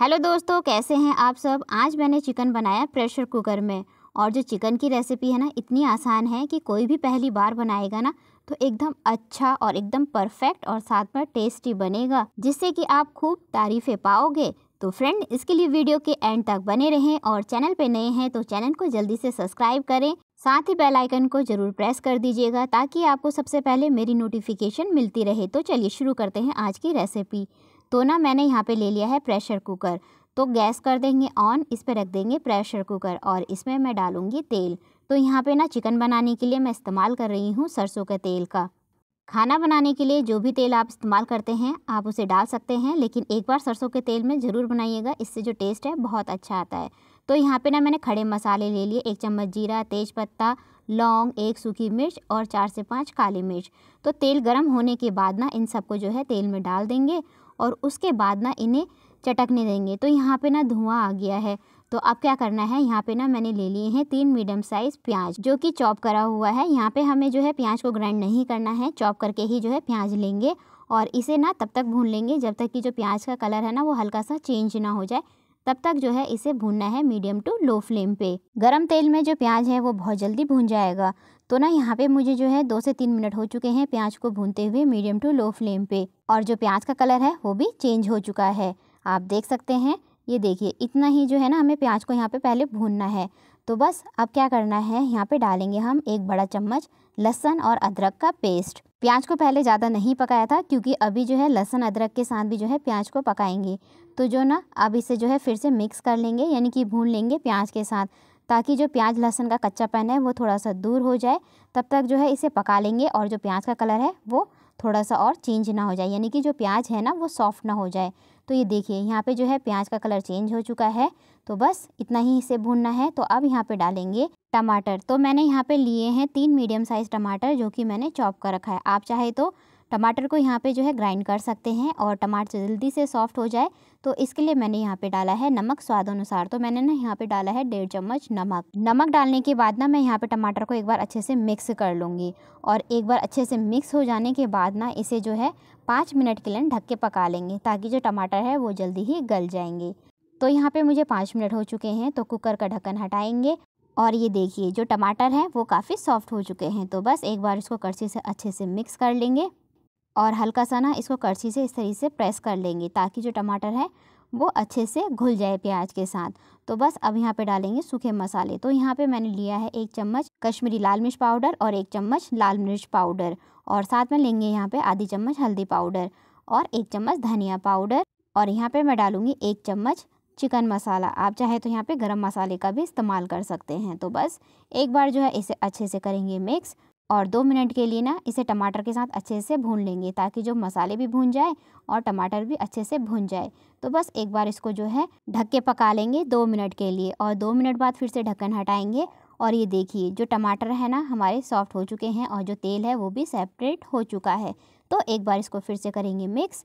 hello दोस्तों कैसे हैं आप सब आज मैंने चिकन बनाया प्रेशर कुकर में और जो चिकन की रेसिपी है ना इतनी आसान है कि कोई भी पहली बार बनाएगा ना तो एकदम अच्छा और एकदम परफेक्ट और साथ में टेस्टी बनेगा जिससे कि आप खूब तारीफ़ें पाओगे तो फ्रेंड इसके लिए वीडियो के एंड तक बने रहें और चैनल पे नए हैं तो चैनल को जल्दी से सब्सक्राइब करें साथ ही बेल आइकन को ज़रूर प्रेस कर दीजिएगा ताकि आपको सबसे पहले मेरी नोटिफिकेशन मिलती रहे तो चलिए शुरू करते हैं आज की रेसिपी तो ना मैंने यहाँ पे ले लिया है प्रेशर कुकर तो गैस कर देंगे ऑन इस पर रख देंगे प्रेशर कुकर और इसमें मैं डालूँगी तेल तो यहाँ पे ना चिकन बनाने के लिए मैं इस्तेमाल कर रही हूँ सरसों के तेल का खाना बनाने के लिए जो भी तेल आप इस्तेमाल करते हैं आप उसे डाल सकते हैं लेकिन एक बार सरसों के तेल में ज़रूर बनाइएगा इससे जो टेस्ट है बहुत अच्छा आता है तो यहाँ पे ना मैंने खड़े मसाले ले लिए एक चम्मच जीरा तेज पत्ता लौंग एक सूखी मिर्च और चार से पाँच काली मिर्च तो तेल गर्म होने के बाद ना इन सबको जो है तेल में डाल देंगे और उसके बाद ना इन्हें चटकने देंगे तो यहाँ पे ना धुआं आ गया है तो अब क्या करना है यहाँ पे ना मैंने ले लिए हैं तीन मीडियम साइज़ प्याज जो कि चॉप करा हुआ है यहाँ पे हमें जो है प्याज को ग्राइंड नहीं करना है चॉप करके ही जो है प्याज लेंगे और इसे ना तब तक भून लेंगे जब तक कि जो प्याज का कलर है ना वो हल्का सा चेंज ना हो जाए तब तक जो है इसे भूनना है मीडियम टू लो फ्लेम पे गरम तेल में जो प्याज है वो बहुत जल्दी भून जाएगा तो ना यहाँ पे मुझे जो है दो से तीन मिनट हो चुके हैं प्याज को भूनते हुए मीडियम टू लो फ्लेम पे और जो प्याज का कलर है वो भी चेंज हो चुका है आप देख सकते हैं ये देखिए इतना ही जो है ना हमें प्याज को यहाँ पे पहले भूनना है तो बस अब क्या करना है यहाँ पे डालेंगे हम एक बड़ा चम्मच लहसुन और अदरक का पेस्ट प्याज को पहले ज़्यादा नहीं पकाया था क्योंकि अभी जो है लहसुन अदरक के साथ भी जो है प्याज को पकाएंगे तो जो ना अब इसे जो है फिर से मिक्स कर लेंगे यानी कि भून लेंगे प्याज के साथ ताकि जो प्याज लहसुन का कच्चा पैन है वो थोड़ा सा दूर हो जाए तब तक जो है इसे पका लेंगे और जो प्याज का कलर है वो थोड़ा सा और चेंज ना हो जाए यानी कि जो प्याज है ना वो सॉफ्ट ना हो जाए तो ये देखिए यहाँ पे जो है प्याज का कलर चेंज हो चुका है तो बस इतना ही इसे भूनना है तो अब यहाँ पे डालेंगे टमाटर तो मैंने यहाँ पे लिए हैं तीन मीडियम साइज़ टमाटर जो कि मैंने चॉप कर रखा है आप चाहे तो टमाटर को यहाँ पे जो है ग्राइंड कर सकते हैं और टमाटर जल्दी से सॉफ्ट हो जाए तो इसके लिए मैंने यहाँ पे डाला है नमक स्वाद अनुसार तो मैंने ना यहाँ पे डाला है डेढ़ चम्मच नमक नमक डालने के बाद ना मैं यहाँ पे टमाटर को एक बार अच्छे से मिक्स कर लूँगी और एक बार अच्छे से मिक्स हो जाने के बाद ना इसे जो है पाँच मिनट के लिए ढक के पका लेंगे ताकि जो टमाटर है वो जल्दी ही गल जाएंगे तो यहाँ पर मुझे पाँच मिनट हो चुके हैं तो कुकर का ढक्कन हटाएँगे और ये देखिए जो टमाटर हैं वो काफ़ी सॉफ्ट हो चुके हैं तो बस एक बार इसको कड़सी से अच्छे से मिक्स कर लेंगे और हल्का सा ना इसको करछी से इस तरीके से प्रेस कर लेंगे ताकि जो टमाटर है वो अच्छे से घुल जाए प्याज के साथ तो बस अब यहाँ पे डालेंगे सूखे मसाले तो यहाँ पे मैंने लिया है एक चम्मच कश्मीरी लाल मिर्च पाउडर और एक चम्मच लाल मिर्च पाउडर और साथ में लेंगे यहाँ पे आधी चम्मच हल्दी पाउडर और एक चम्मच धनिया पाउडर और यहाँ पे मैं डालूँगी एक चम्मच चिकन मसाला आप चाहे तो यहाँ पे गरम मसाले का भी इस्तेमाल कर सकते हैं तो बस एक बार जो है इसे अच्छे से करेंगे मिक्स और दो मिनट के लिए ना इसे टमाटर के साथ अच्छे से भून लेंगे ताकि जो मसाले भी भून जाए और टमाटर भी अच्छे से भून जाए तो बस एक बार इसको जो है ढक के पका लेंगे दो मिनट के लिए और दो मिनट बाद फिर से ढक्कन हटाएंगे और ये देखिए जो टमाटर है ना हमारे सॉफ्ट हो चुके हैं और जो तेल है वो भी सेपरेट हो चुका है तो एक बार इसको फिर से करेंगे मिक्स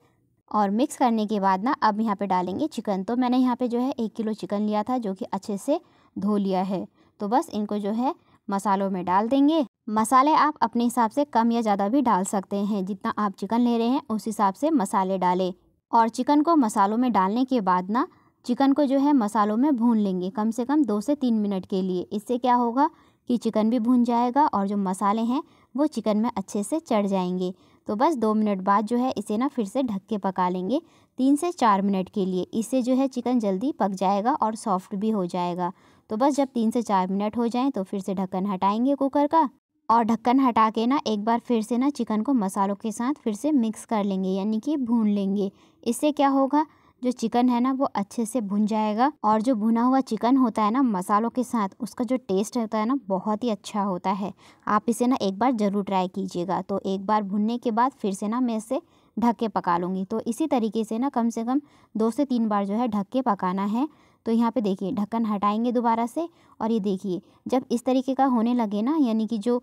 और मिक्स करने के बाद ना अब यहाँ पर डालेंगे चिकन तो मैंने यहाँ पर जो है एक किलो चिकन लिया था जो कि अच्छे से धो लिया है तो बस इनको जो है मसालों में डाल देंगे मसाले आप अपने हिसाब से कम या ज़्यादा भी डाल सकते हैं जितना आप चिकन ले रहे हैं उस हिसाब से मसाले डालें और चिकन को मसालों में डालने के बाद ना चिकन को जो है मसालों में भून लेंगे कम से कम दो से तीन मिनट के लिए इससे क्या होगा कि चिकन भी भून जाएगा और जो मसाले हैं वो चिकन में अच्छे से चढ़ जाएंगे तो बस दो मिनट बाद जो है इसे ना फिर से ढक के पका लेंगे तीन से चार मिनट के लिए इससे जो है चिकन जल्दी पक जाएगा और सॉफ्ट भी हो जाएगा तो बस जब तीन से चार मिनट हो जाएँ तो फिर से ढक्कन हटाएंगे कुकर का और ढक्कन हटा के ना एक बार फिर से ना चिकन को मसालों के साथ फिर से मिक्स कर लेंगे यानी कि भून लेंगे इससे क्या होगा जो चिकन है ना वो अच्छे से भुन जाएगा और जो भुना हुआ चिकन होता है ना मसालों के साथ उसका जो टेस्ट होता है ना बहुत ही अच्छा होता है आप इसे ना एक बार ज़रूर ट्राई कीजिएगा तो एक बार भुनने के बाद फिर से ना मैं इसे ढक के पका लूँगी तो इसी तरीके से ना कम से कम दो से तीन बार जो है ढक के पकाना है तो यहाँ पे देखिए ढक्कन हटाएंगे दोबारा से और ये देखिए जब इस तरीके का होने लगे ना यानी कि जो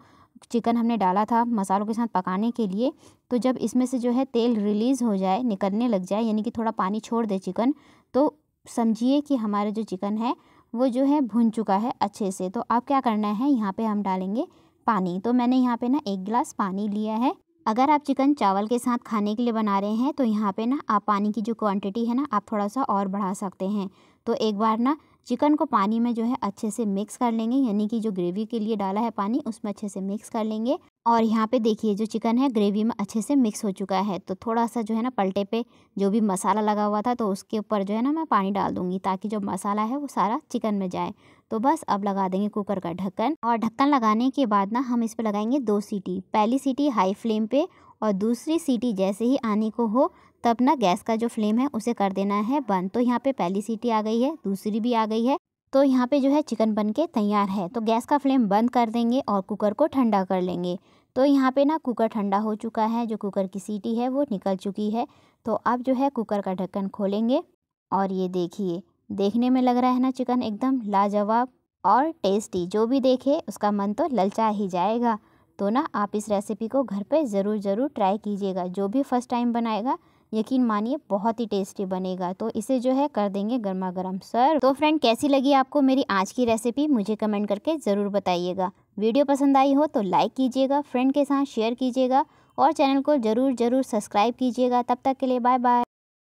चिकन हमने डाला था मसालों के साथ पकाने के लिए तो जब इसमें से जो है तेल रिलीज़ हो जाए निकलने लग जाए यानी कि थोड़ा पानी छोड़ दे चिकन तो समझिए कि हमारा जो चिकन है वो जो है भुन चुका है अच्छे से तो अब क्या करना है यहाँ पर हम डालेंगे पानी तो मैंने यहाँ पर ना एक गिलास पानी लिया है अगर आप चिकन चावल के साथ खाने के लिए बना रहे हैं तो यहाँ पे ना आप पानी की जो क्वांटिटी है ना आप थोड़ा सा और बढ़ा सकते हैं तो एक बार ना चिकन को पानी में जो है अच्छे से मिक्स कर लेंगे यानी कि जो ग्रेवी के लिए डाला है पानी उसमें अच्छे से मिक्स कर लेंगे और यहाँ पे देखिए जो चिकन है ग्रेवी में अच्छे से मिक्स हो चुका है तो थोड़ा सा जो है ना पलटे पे जो भी मसाला लगा हुआ था तो उसके ऊपर जो है ना मैं पानी डाल दूँगी ताकि जो मसाला है वो सारा चिकन में जाए तो बस अब लगा देंगे कुकर का ढक्कन और ढक्कन लगाने के बाद ना हम इस पर लगाएंगे दो सीटी पहली सीटी हाई फ्लेम पे और दूसरी सीटी जैसे ही आने को हो तब ना गैस का जो फ्लेम है उसे कर देना है बंद तो यहाँ पे पहली सीटी आ गई है दूसरी भी आ गई है तो यहाँ पे जो है चिकन बन के तैयार है तो गैस का फ्लेम बंद कर देंगे और कुकर को ठंडा कर लेंगे तो यहाँ पे ना कुकर ठंडा हो चुका है जो कुकर की सीटी है वो निकल चुकी है तो अब जो है कुकर का ढक्कन खोलेंगे और ये देखिए देखने में लग रहा है ना चिकन एकदम लाजवाब और टेस्टी जो भी देखे उसका मन तो ललचा ही जाएगा तो ना आप इस रेसिपी को घर पे ज़रूर ज़रूर ट्राई कीजिएगा जो भी फर्स्ट टाइम बनाएगा यकीन मानिए बहुत ही टेस्टी बनेगा तो इसे जो है कर देंगे गर्मा गर्म सर तो फ्रेंड कैसी लगी आपको मेरी आज की रेसिपी मुझे कमेंट करके ज़रूर बताइएगा वीडियो पसंद आई हो तो लाइक कीजिएगा फ्रेंड के साथ शेयर कीजिएगा और चैनल को ज़रूर ज़रूर सब्सक्राइब कीजिएगा तब तक के लिए बाय बाय